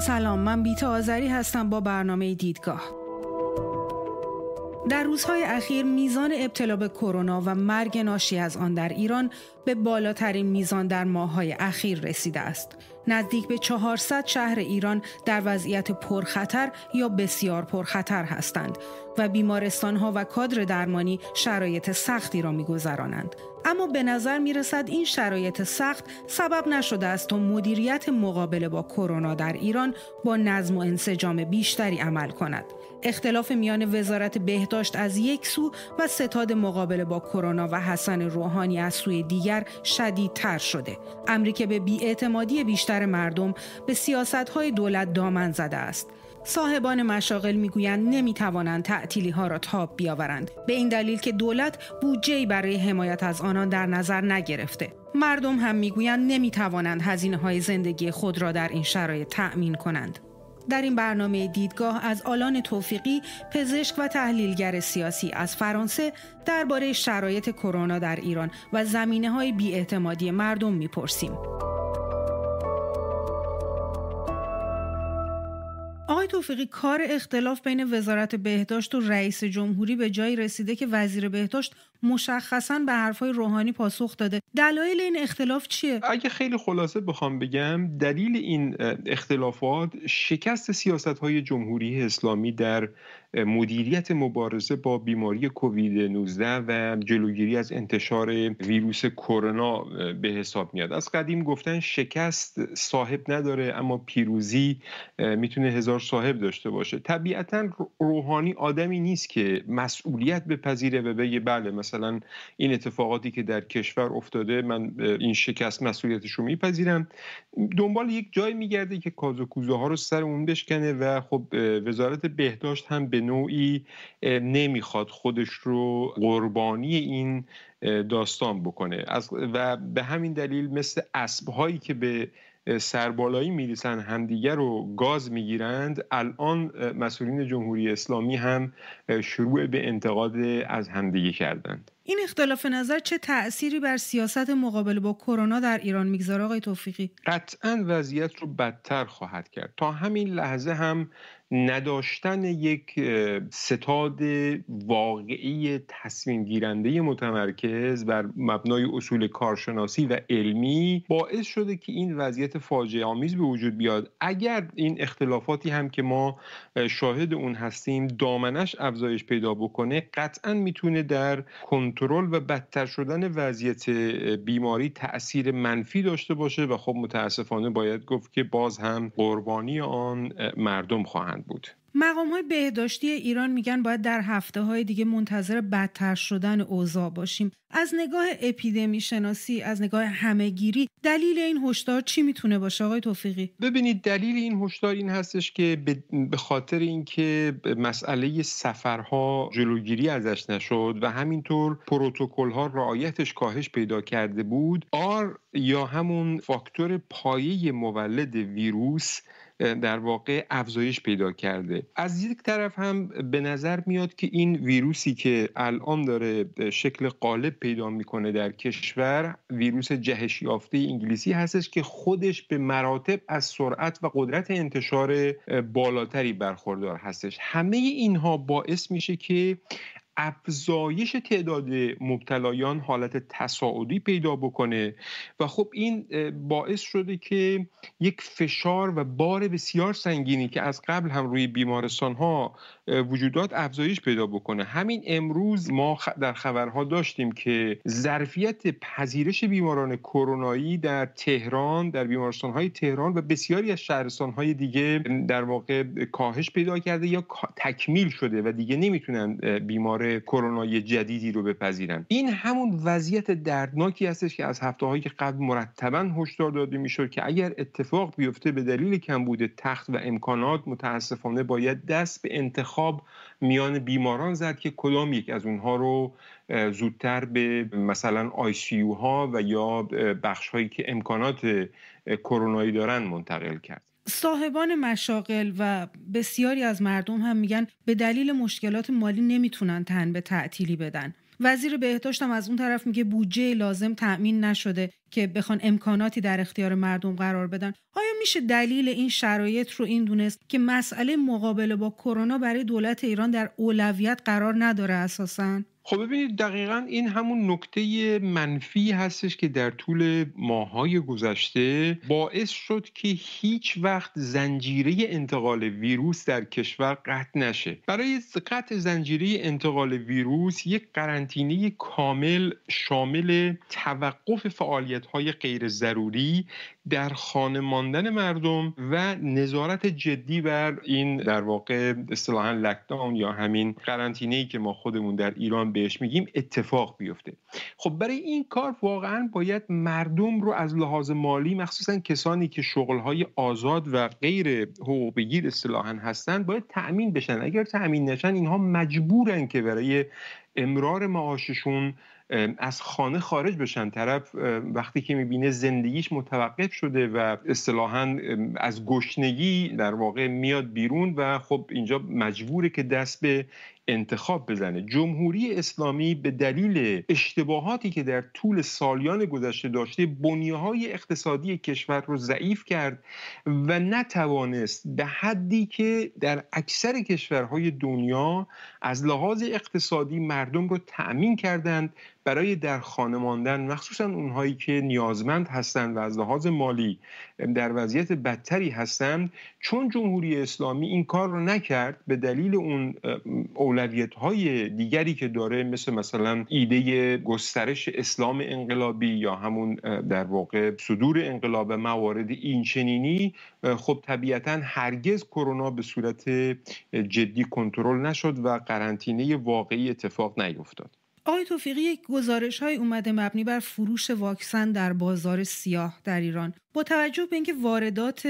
سلام من بیتا آذری هستم با برنامه دیدگاه در روزهای اخیر میزان ابتلا به کرونا و مرگ ناشی از آن در ایران به بالاترین میزان در ماههای اخیر رسیده است. نزدیک به 400 شهر ایران در وضعیت پرخطر یا بسیار پرخطر هستند و بیمارستان ها و کادر درمانی شرایط سختی را میگذرانند. اما به نظر می رسد این شرایط سخت سبب نشده است تا مدیریت مقابله با کرونا در ایران با نظم و انسجام بیشتری عمل کند. اختلاف میان وزارت بهداشت از یک سو و ستاد مقابله با کرونا و حسن روحانی از سوی دیگر شدیدتر شده امری به بیاعتمادی بیشتر مردم به سیاستهای دولت دامن زده است صاحبان مشاغل میگویند نمیتوانند تعطیلی ها را تاب بیاورند به این دلیل که دولت بودجه برای حمایت از آنان در نظر نگرفته مردم هم میگویند نمیتوانند هزینه های زندگی خود را در این شرایط تأمین کنند در این برنامه دیدگاه از آلان توفیقی پزشک و تحلیلگر سیاسی از فرانسه درباره شرایط کرونا در ایران و زمینه های بیاعتمادی مردم میپرسیم. آقای توفیقی کار اختلاف بین وزارت بهداشت و رئیس جمهوری به جایی رسیده که وزیر بهداشت مشخصا به حرفای روحانی پاسخ داده دلایل این اختلاف چیه اگه خیلی خلاصه بخوام بگم دلیل این اختلافات شکست سیاست های جمهوری اسلامی در مدیریت مبارزه با بیماری کووید 19 و جلوگیری از انتشار ویروس کرونا به حساب میاد از قدیم گفتن شکست صاحب نداره اما پیروزی میتونه هزار صاحب داشته باشه طبیعتا روحانی آدمی نیست که مسئولیت بپذیره و بگه بله مثلا این اتفاقاتی که در کشور افتاده من این شکست مسئولیتش رو میپذیرم دنبال یک جای میگرده که کاز ها رو اون بشکنه و خب وزارت بهداشت هم به نوعی نمیخواد خودش رو قربانی این داستان بکنه و به همین دلیل مثل اسبهایی که به سربالایی میریسن همدیگر رو گاز میگیرند الان مسئولین جمهوری اسلامی هم شروع به انتقاد از همدیگه کردند این اختلاف نظر چه تأثیری بر سیاست مقابل با کرونا در ایران میگذاره آقای توفیقی قطعا وضعیت رو بدتر خواهد کرد تا همین لحظه هم نداشتن یک ستاد واقعی تصمیم گیرنده متمرکز بر مبنای اصول کارشناسی و علمی باعث شده که این وضعیت فاجعه آمیز به وجود بیاد اگر این اختلافاتی هم که ما شاهد اون هستیم دامنش افزایش پیدا بکنه قطعا میتونه در کنترل و بدتر شدن وضعیت بیماری تاثیر منفی داشته باشه و خب متاسفانه باید گفت که باز هم قربانی آن مردم خواهند خواهند بود مقام های بهداشتی ایران میگن باید در هفته های دیگه منتظر بدتر شدن اوضاع باشیم از نگاه اپیدمی شناسی از نگاه همهگیری دلیل این هشدار چی میتونه باشه آقای توفیقی ببینید دلیل این هشدار این هستش که به خاطر اینکه مسئله سفرها جلوگیری ازش نشد و همینطور پروتکل ها رعایتش کاهش پیدا کرده بود آر یا همون فاکتور پایه مولد ویروس در واقع افزایش پیدا کرده از یک طرف هم به نظر میاد که این ویروسی که الان داره شکل قالب پیدا میکنه در کشور ویروس جهشیافته یافته انگلیسی هستش که خودش به مراتب از سرعت و قدرت انتشار بالاتری برخوردار هستش همه اینها باعث میشه که افزایش تعداد مبتلایان حالت تصاعدی پیدا بکنه و خب این باعث شده که یک فشار و بار بسیار سنگینی که از قبل هم روی بیمارستان ها وجودات افزایش پیدا بکنه همین امروز ما در خبرها داشتیم که ظرفیت پذیرش بیماران کرونایی در تهران در بیمارستان های تهران و بسیاری از شهرستان های دیگه در واقع کاهش پیدا کرده یا تکمیل شده و دیگه نمیتونن بیمار کرونا جدیدی رو بپذیرن این همون وضعیت دردناکی هستش که از هفته قبل مرتبا هشدار داده میشد که اگر اتفاق بیفته به دلیل کمبود تخت و امکانات متاسفانه باید دست به انتخاب میان بیماران زد که کدام یک از اونها رو زودتر به مثلا آی ها و یا بخش هایی که امکانات کرونایی دارن منتقل کرد صاحبان مشاغل و بسیاری از مردم هم میگن به دلیل مشکلات مالی نمیتونن تن به تعطیلی بدن وزیر بهداشت هم از اون طرف میگه بودجه لازم تأمین نشده که بخوان امکاناتی در اختیار مردم قرار بدن آیا میشه دلیل این شرایط رو این دونست که مسئله مقابله با کرونا برای دولت ایران در اولویت قرار نداره اساسا خب ببینید دقیقا این همون نکته منفی هستش که در طول ماهای گذشته باعث شد که هیچ وقت زنجیره انتقال ویروس در کشور قطع نشه برای قطع زنجیره انتقال ویروس یک قرنطینه کامل شامل توقف فعالیت های غیر ضروری در خانه ماندن مردم و نظارت جدی بر این در واقع اصطلاحا لکداون یا همین قرنطینه ای که ما خودمون در ایران بهش میگیم اتفاق بیفته خب برای این کار واقعا باید مردم رو از لحاظ مالی مخصوصا کسانی که شغلهای آزاد و غیر حقوق بگیر اصطلاحا هستند باید تأمین بشن اگر تأمین نشن اینها مجبورن که برای امرار معاششون از خانه خارج بشن طرف وقتی که میبینه زندگیش متوقف شده و اصطلاحا از گشنگی در واقع میاد بیرون و خب اینجا مجبوره که دست به انتخاب بزنه جمهوری اسلامی به دلیل اشتباهاتی که در طول سالیان گذشته داشته بنیه اقتصادی کشور رو ضعیف کرد و نتوانست به حدی که در اکثر کشورهای دنیا از لحاظ اقتصادی مردم رو تأمین کردند برای در خانه ماندن مخصوصا اونهایی که نیازمند هستند و از لحاظ مالی در وضعیت بدتری هستند چون جمهوری اسلامی این کار رو نکرد به دلیل اون اولویت های دیگری که داره مثل مثلا ایده گسترش اسلام انقلابی یا همون در واقع صدور انقلاب موارد این چنینی خب طبیعتا هرگز کرونا به صورت جدی کنترل نشد و قرنطینه واقعی اتفاق نیفتاد آقای توفیقی یک گزارش های اومده مبنی بر فروش واکسن در بازار سیاه در ایران با توجه به اینکه واردات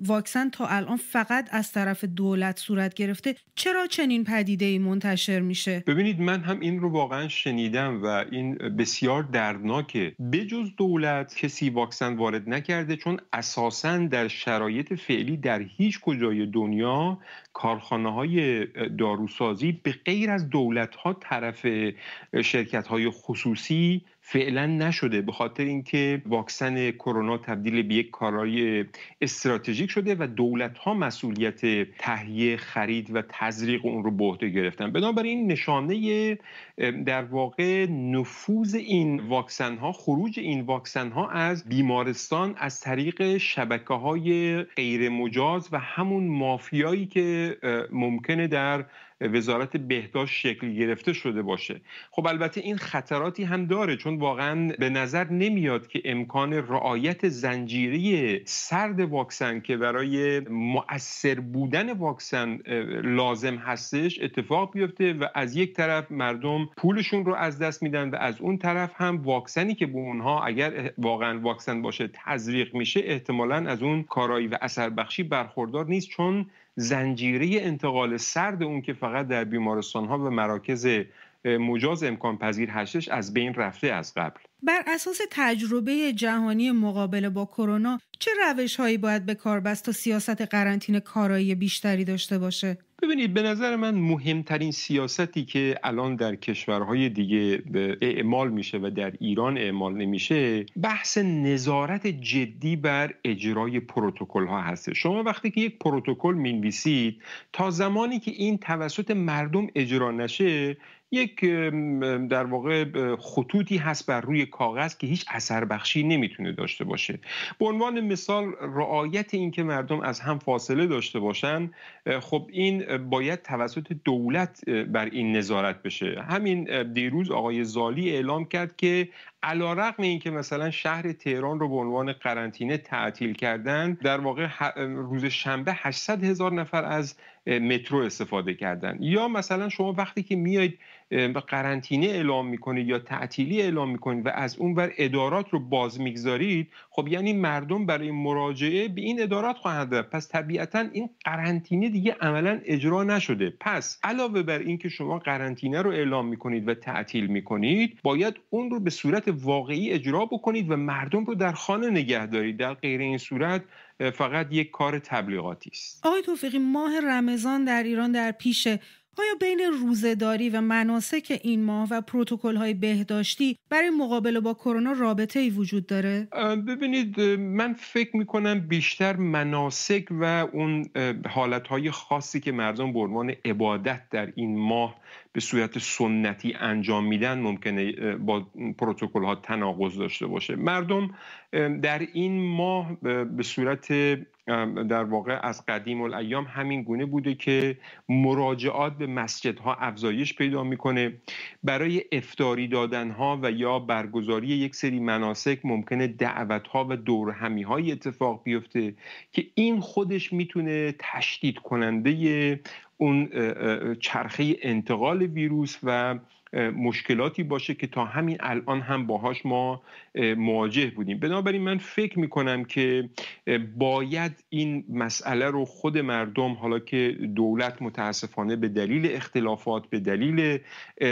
واکسن تا الان فقط از طرف دولت صورت گرفته چرا چنین پدیده ای منتشر میشه ببینید من هم این رو واقعا شنیدم و این بسیار دردناکه بجز دولت کسی واکسن وارد نکرده چون اساسا در شرایط فعلی در هیچ کجای دنیا کارخانه های داروسازی به غیر از دولت ها طرف شرکت های خصوصی فعلا نشده به خاطر اینکه واکسن کرونا تبدیل به یک کارای استراتژیک شده و دولت ها مسئولیت تهیه خرید و تزریق اون رو به عهده گرفتن بنابراین نشانه در واقع نفوذ این واکسن ها خروج این واکسن ها از بیمارستان از طریق شبکه های غیر مجاز و همون مافیایی که ممکنه در وزارت بهداشت شکل گرفته شده باشه خب البته این خطراتی هم داره چون واقعا به نظر نمیاد که امکان رعایت زنجیری سرد واکسن که برای مؤثر بودن واکسن لازم هستش اتفاق بیفته و از یک طرف مردم پولشون رو از دست میدن و از اون طرف هم واکسنی که به اونها اگر واقعا واکسن باشه تزریق میشه احتمالا از اون کارایی و اثر بخشی برخوردار نیست چون زنجیره انتقال سرد اون که فقط در بیمارستان ها و مراکز مجاز امکان پذیر هشتش از بین رفته از قبل بر اساس تجربه جهانی مقابله با کرونا چه روش هایی باید به کار بست تا سیاست قرنطینه کارایی بیشتری داشته باشه ببینید به نظر من مهمترین سیاستی که الان در کشورهای دیگه اعمال میشه و در ایران اعمال نمیشه بحث نظارت جدی بر اجرای پروتکل ها هسته شما وقتی که یک پروتکل مینویسید تا زمانی که این توسط مردم اجرا نشه یک در واقع خطوطی هست بر روی کاغذ که هیچ اثر بخشی نمیتونه داشته باشه به عنوان مثال رعایت اینکه مردم از هم فاصله داشته باشن خب این باید توسط دولت بر این نظارت بشه همین دیروز آقای زالی اعلام کرد که علا رقم این که مثلا شهر تهران رو به عنوان قرنطینه تعطیل کردن در واقع روز شنبه 800 هزار نفر از مترو استفاده کردن یا مثلا شما وقتی که به قرنطینه اعلام میکنید یا تعطیلی اعلام میکنید و از اون ور ادارات رو باز میگذارید خب یعنی مردم برای مراجعه به این ادارات خواهند رفت پس طبیعتا این قرنطینه دیگه عملا اجرا نشده پس علاوه بر اینکه شما قرنطینه رو اعلام میکنید و تعطیل میکنید باید اون رو به صورت واقعی اجرا بکنید و مردم رو در خانه نگه دارید در غیر این صورت فقط یک کار تبلیغاتی است آقای توفیقی ماه رمضان در ایران در پیشه آیا بین روزهداری و مناسک این ماه و پروتکل های بهداشتی برای مقابله با کرونا رابطه ای وجود داره؟ ببینید من فکر می کنم بیشتر مناسک و اون حالت های خاصی که مردم به عنوان عبادت در این ماه به صورت سنتی انجام میدن ممکنه با پروتکل ها تناقض داشته باشه مردم در این ماه به صورت در واقع از قدیم الایام همین گونه بوده که مراجعات به مسجدها افزایش پیدا میکنه برای افتاری دادن ها و یا برگزاری یک سری مناسک ممکنه دعوت ها و دورهمی های اتفاق بیفته که این خودش میتونه تشدید کننده اون چرخه انتقال ویروس و مشکلاتی باشه که تا همین الان هم باهاش ما مواجه بودیم بنابراین من فکر میکنم که باید این مسئله رو خود مردم حالا که دولت متاسفانه به دلیل اختلافات به دلیل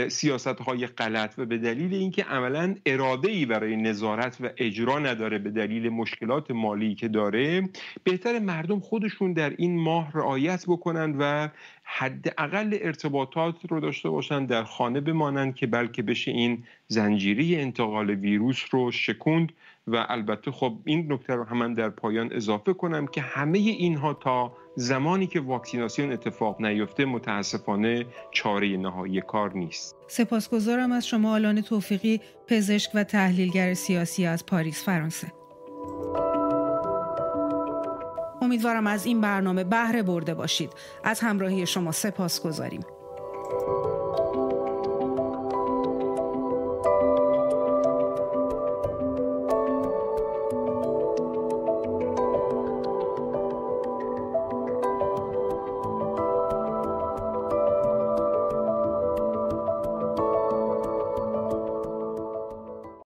سیاست های غلط و به دلیل اینکه عملا اراده ای برای نظارت و اجرا نداره به دلیل مشکلات مالی که داره بهتر مردم خودشون در این ماه رعایت بکنن و حداقل ارتباطات رو داشته باشن در خانه بمانند بمانند که بلکه بشه این زنجیری انتقال ویروس رو شکوند و البته خب این نکته رو هم در پایان اضافه کنم که همه اینها تا زمانی که واکسیناسیون اتفاق نیفته متاسفانه چاره نهایی کار نیست سپاسگزارم از شما آلان توفیقی پزشک و تحلیلگر سیاسی از پاریس فرانسه امیدوارم از این برنامه بهره برده باشید از همراهی شما سپاس گذاریم